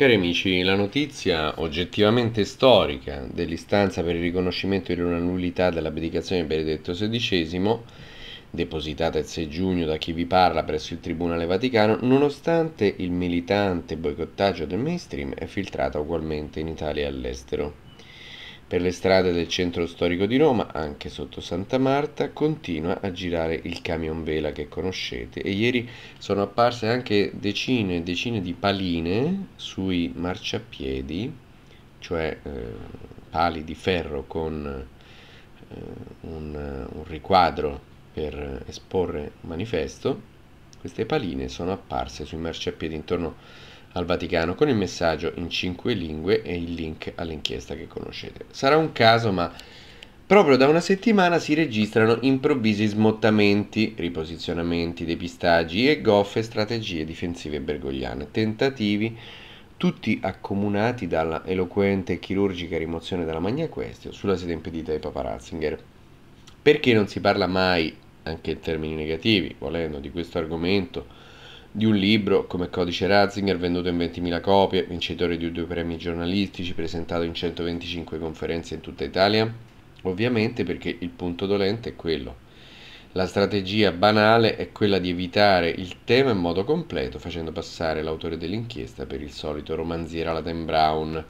Cari amici, la notizia oggettivamente storica dell'istanza per il riconoscimento di una nullità dell'abdicazione di Benedetto XVI, depositata il 6 giugno da chi vi parla presso il Tribunale Vaticano, nonostante il militante boicottaggio del mainstream, è filtrata ugualmente in Italia e all'estero. Per le strade del centro storico di Roma, anche sotto Santa Marta, continua a girare il camion vela che conoscete e ieri sono apparse anche decine e decine di paline sui marciapiedi, cioè eh, pali di ferro con eh, un, un riquadro per esporre un manifesto. Queste paline sono apparse sui marciapiedi intorno a al Vaticano con il messaggio in cinque lingue e il link all'inchiesta che conoscete. Sarà un caso, ma proprio da una settimana si registrano improvvisi smottamenti, riposizionamenti, depistaggi e goffe strategie difensive bergogliane, tentativi tutti accomunati dalla eloquente e chirurgica rimozione della Magna Questio sulla sede impedita di Papa Ratzinger. Perché non si parla mai, anche in termini negativi, volendo, di questo argomento? di un libro come Codice Ratzinger venduto in 20.000 copie, vincitore di due premi giornalistici, presentato in 125 conferenze in tutta Italia? Ovviamente perché il punto dolente è quello. La strategia banale è quella di evitare il tema in modo completo facendo passare l'autore dell'inchiesta per il solito romanziere Aladen Brown.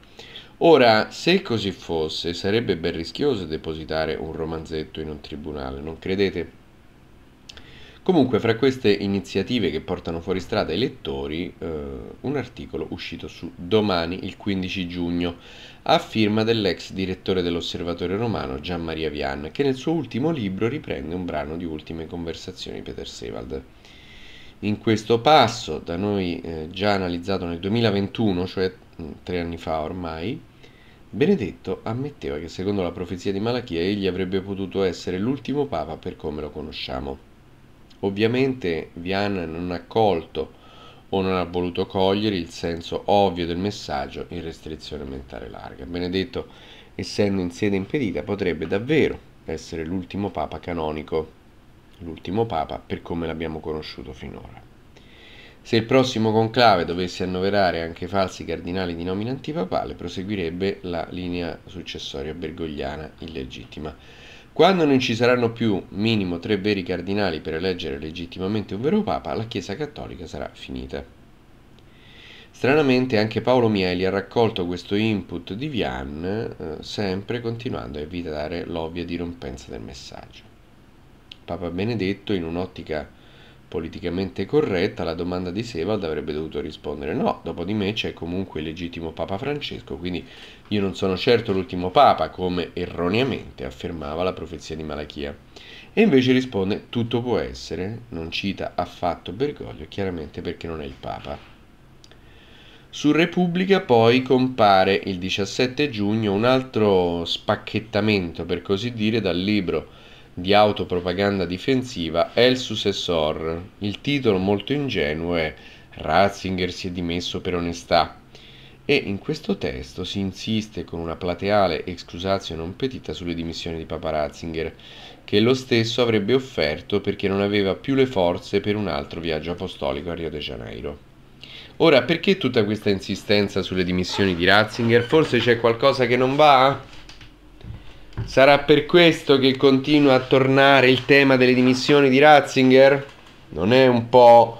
Ora, se così fosse, sarebbe ben rischioso depositare un romanzetto in un tribunale, non credete? Comunque, fra queste iniziative che portano fuori strada i lettori, eh, un articolo uscito su domani, il 15 giugno, a firma dell'ex direttore dell'Osservatorio Romano Gian Maria Vian, che nel suo ultimo libro riprende un brano di Ultime Conversazioni di Peter Sewald. In questo passo, da noi eh, già analizzato nel 2021, cioè mh, mm, tre anni fa ormai, Benedetto ammetteva che secondo la profezia di Malachia egli avrebbe potuto essere l'ultimo papa per come lo conosciamo. Ovviamente Vian non ha colto o non ha voluto cogliere il senso ovvio del messaggio in restrizione mentale larga. Benedetto, essendo in sede impedita, potrebbe davvero essere l'ultimo papa canonico, l'ultimo papa per come l'abbiamo conosciuto finora. Se il prossimo conclave dovesse annoverare anche falsi cardinali di nomina antipapale, proseguirebbe la linea successoria bergogliana illegittima. Quando non ci saranno più minimo tre veri cardinali per eleggere legittimamente un vero papa, la Chiesa cattolica sarà finita. Stranamente anche Paolo Mieli ha raccolto questo input di Vian, eh, sempre continuando a evitare l'ovvia dirompenza del messaggio. Papa Benedetto, in un'ottica politicamente corretta, la domanda di Sevald avrebbe dovuto rispondere no, dopo di me c'è comunque il legittimo Papa Francesco, quindi io non sono certo l'ultimo Papa, come erroneamente affermava la profezia di Malachia. E invece risponde tutto può essere, non cita affatto Bergoglio, chiaramente perché non è il Papa. Su Repubblica poi compare il 17 giugno un altro spacchettamento, per così dire, dal libro di autopropaganda difensiva è il successor. Il titolo molto ingenuo è Ratzinger si è dimesso per onestà e in questo testo si insiste con una plateale excusatio non petita sulle dimissioni di Papa Ratzinger, che lo stesso avrebbe offerto perché non aveva più le forze per un altro viaggio apostolico a Rio de Janeiro. Ora, perché tutta questa insistenza sulle dimissioni di Ratzinger? Forse c'è qualcosa che non va? Sarà per questo che continua a tornare il tema delle dimissioni di Ratzinger? Non è un po',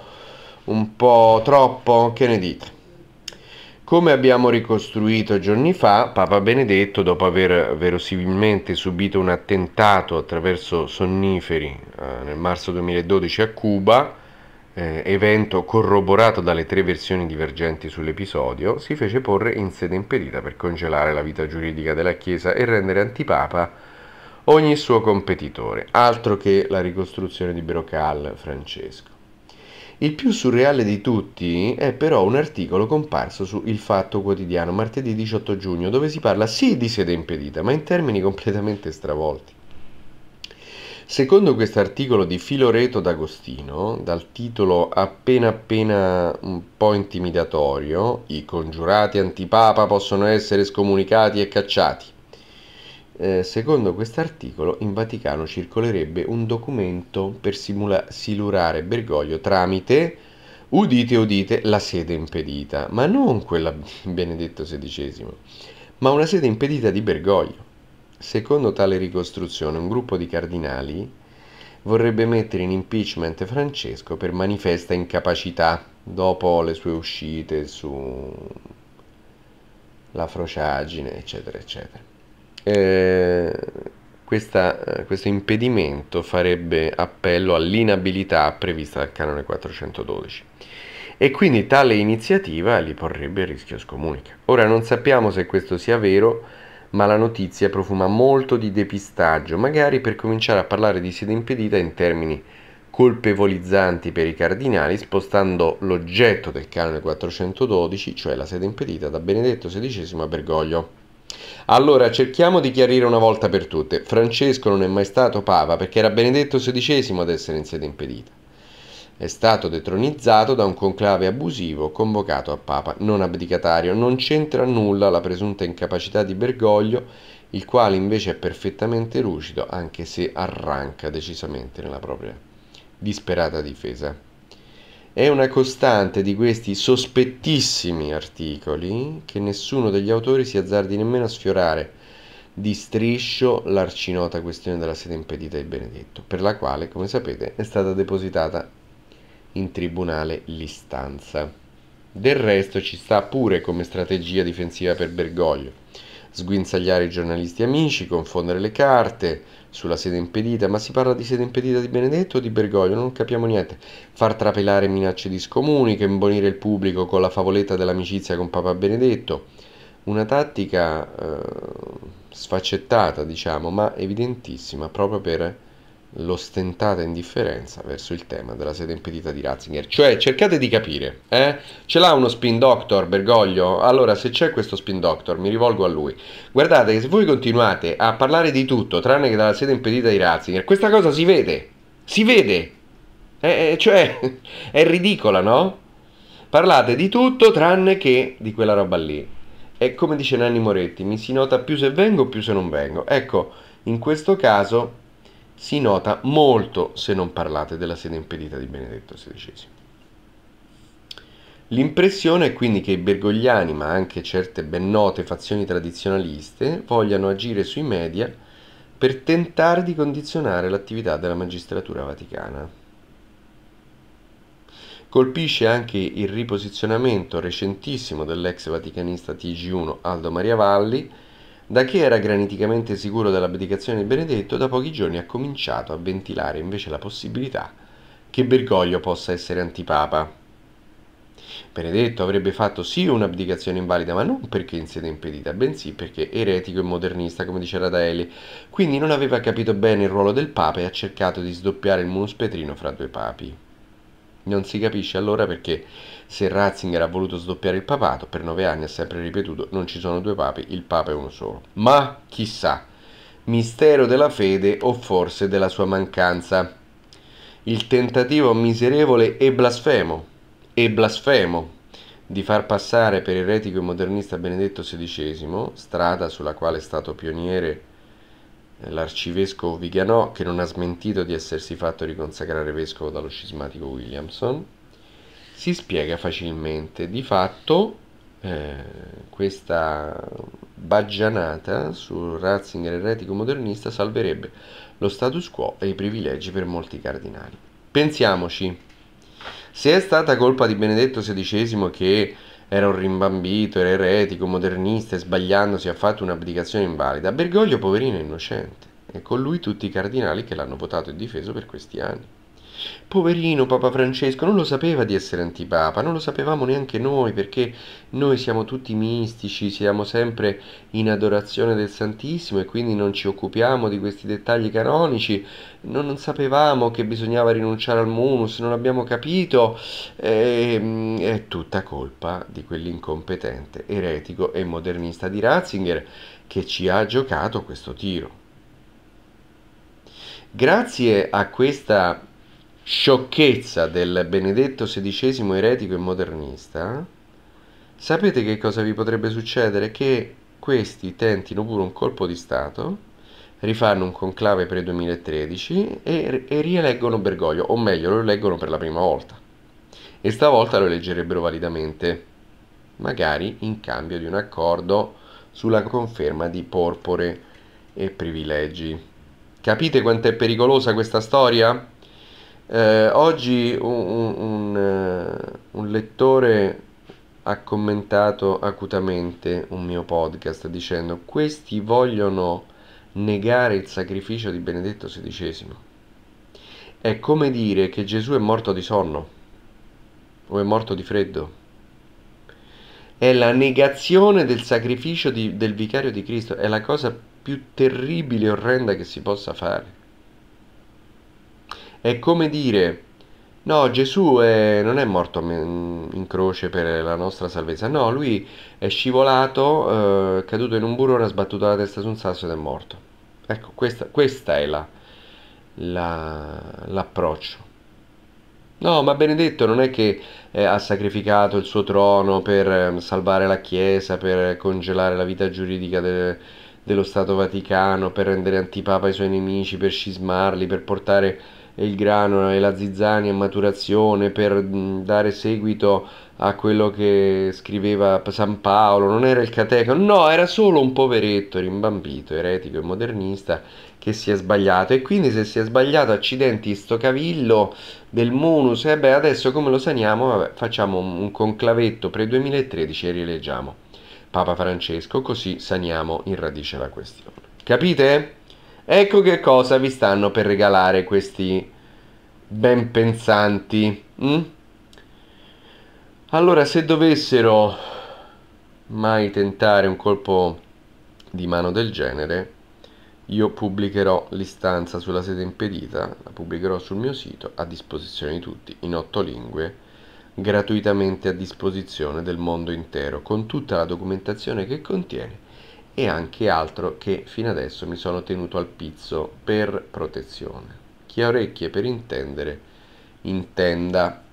un po troppo? Che ne dite? Come abbiamo ricostruito giorni fa, Papa Benedetto, dopo aver verosimilmente subito un attentato attraverso sonniferi eh, nel marzo 2012 a Cuba, eh, evento corroborato dalle tre versioni divergenti sull'episodio, si fece porre in sede impedita per congelare la vita giuridica della Chiesa e rendere antipapa ogni suo competitore, altro che la ricostruzione di Brocal Francesco. Il più surreale di tutti è però un articolo comparso su Il Fatto Quotidiano martedì 18 giugno, dove si parla sì di sede impedita, ma in termini completamente stravolti. Secondo quest'articolo di Filoreto d'Agostino, dal titolo appena appena un po' intimidatorio, i congiurati antipapa possono essere scomunicati e cacciati. Eh, secondo quest'articolo, in Vaticano circolerebbe un documento per simula- silurare Bergoglio tramite, udite udite, la sede impedita, ma non quella Benedetto XVI, ma una sede impedita di Bergoglio. Secondo tale ricostruzione, un gruppo di cardinali vorrebbe mettere in impeachment Francesco per manifesta incapacità dopo le sue uscite su la frociagine, eccetera, eccetera. Eh, questa, questo impedimento farebbe appello all'inabilità prevista dal canone 412 e quindi tale iniziativa li porrebbe a rischio scomunica. Ora non sappiamo se questo sia vero, ma la notizia profuma molto di depistaggio, magari per cominciare a parlare di sede impedita in termini colpevolizzanti per i cardinali, spostando l'oggetto del canone 412, cioè la sede impedita, da Benedetto XVI a Bergoglio. Allora, cerchiamo di chiarire una volta per tutte. Francesco non è mai stato papa perché era Benedetto XVI ad essere in sede impedita è stato detronizzato da un conclave abusivo convocato a Papa non abdicatario. Non c'entra nulla la presunta incapacità di Bergoglio, il quale invece è perfettamente lucido, anche se arranca decisamente nella propria disperata difesa. È una costante di questi sospettissimi articoli che nessuno degli autori si azzardi nemmeno a sfiorare di striscio l'arcinota questione della sede impedita di Benedetto, per la quale, come sapete, è stata depositata in tribunale l'istanza. Del resto ci sta pure come strategia difensiva per Bergoglio. Sguinzagliare i giornalisti amici, confondere le carte sulla sede impedita, ma si parla di sede impedita di Benedetto o di Bergoglio, non capiamo niente. Far trapelare minacce di scomunica, imbonire il pubblico con la favoletta dell'amicizia con Papa Benedetto. Una tattica eh, sfaccettata, diciamo, ma evidentissima proprio per l'ostentata indifferenza verso il tema della sede impedita di Ratzinger. Cioè, cercate di capire, eh? Ce l'ha uno spin doctor, Bergoglio? Allora, se c'è questo spin doctor, mi rivolgo a lui. Guardate che se voi continuate a parlare di tutto, tranne che della sede impedita di Ratzinger, questa cosa si vede, si vede! Eh, eh cioè, è ridicola, no? Parlate di tutto tranne che di quella roba lì. E come dice Nanni Moretti, mi si nota più se vengo più se non vengo. Ecco, in questo caso si nota molto se non parlate della sede impedita di Benedetto XVI. L'impressione è quindi che i bergogliani, ma anche certe ben note fazioni tradizionaliste, vogliano agire sui media per tentare di condizionare l'attività della magistratura vaticana. Colpisce anche il riposizionamento recentissimo dell'ex vaticanista TG1 Aldo Maria Valli, da chi era graniticamente sicuro dell'abdicazione di Benedetto, da pochi giorni ha cominciato a ventilare invece la possibilità che Bergoglio possa essere antipapa. Benedetto avrebbe fatto sì un'abdicazione invalida, ma non perché in sede impedita, bensì perché eretico e modernista, come dice Radaeli. Quindi non aveva capito bene il ruolo del Papa e ha cercato di sdoppiare il monospetrino fra due papi. Non si capisce allora perché se Ratzinger ha voluto sdoppiare il papato, per nove anni ha sempre ripetuto non ci sono due papi, il papa è uno solo. Ma chissà, mistero della fede o forse della sua mancanza. Il tentativo miserevole e blasfemo, e blasfemo, di far passare per eretico e modernista Benedetto XVI, strada sulla quale è stato pioniere l'arcivescovo Viganò che non ha smentito di essersi fatto riconsacrare vescovo dallo scismatico Williamson, si spiega facilmente. Di fatto eh, questa baggianata su Ratzinger eretico modernista salverebbe lo status quo e i privilegi per molti cardinali. Pensiamoci, se è stata colpa di Benedetto XVI che era un rimbambito, era eretico, modernista e sbagliandosi ha fatto un'abdicazione invalida. Bergoglio, poverino e innocente, e con lui tutti i cardinali che l'hanno votato e difeso per questi anni. Poverino Papa Francesco non lo sapeva di essere antipapa, non lo sapevamo neanche noi perché noi siamo tutti mistici, siamo sempre in adorazione del Santissimo e quindi non ci occupiamo di questi dettagli canonici, non, non sapevamo che bisognava rinunciare al munus, non abbiamo capito, e, ehm, è tutta colpa di quell'incompetente, eretico e modernista di Ratzinger che ci ha giocato questo tiro. Grazie a questa sciocchezza del Benedetto XVI eretico e modernista, sapete che cosa vi potrebbe succedere? Che questi tentino pure un colpo di Stato, rifanno un conclave pre 2013 e, e rieleggono Bergoglio, o meglio lo eleggono per la prima volta. E stavolta lo eleggerebbero validamente, magari in cambio di un accordo sulla conferma di porpore e privilegi. Capite quanto è pericolosa questa storia? Eh, oggi un, un, eh, un lettore ha commentato acutamente un mio podcast dicendo questi vogliono negare il sacrificio di Benedetto XVI. È come dire che Gesù è morto di sonno o è morto di freddo è la negazione del sacrificio di, del vicario di Cristo, è la cosa più terribile e orrenda che si possa fare. È come dire, no, Gesù è- non è morto in croce per la nostra salvezza, no, lui è scivolato, eh, caduto in un burrone, ha sbattuto la testa su un sasso ed è morto. Ecco, questa, questa è la- la- l'approccio. No, ma Benedetto non è che eh, ha sacrificato il suo trono per ehm, salvare la Chiesa, per congelare la vita giuridica de- dello Stato Vaticano, per rendere antipapa i suoi nemici, per scismarli, per portare il grano e la zizzania in maturazione per dare seguito a quello che scriveva San Paolo, non era il catechismo, no, era solo un poveretto rimbambito, eretico e modernista che si è sbagliato e quindi se si è sbagliato accidenti sto cavillo del munus e eh beh adesso come lo saniamo Vabbè, facciamo un conclavetto pre 2013 e rileggiamo Papa Francesco così saniamo in radice la questione capite? Ecco che cosa vi stanno per regalare questi ben pensanti. Mm? Allora, se dovessero mai tentare un colpo di mano del genere, io pubblicherò l'istanza sulla sede impedita, la pubblicherò sul mio sito, a disposizione di tutti, in otto lingue, gratuitamente a disposizione del mondo intero, con tutta la documentazione che contiene e anche altro che fino adesso mi sono tenuto al pizzo per protezione. Chi ha orecchie per intendere, intenda.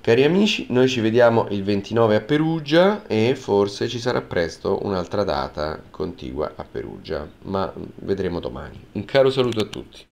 Cari amici, noi ci vediamo il 29 a Perugia e forse ci sarà presto un'altra data contigua a Perugia, ma vedremo domani. Un caro saluto a tutti.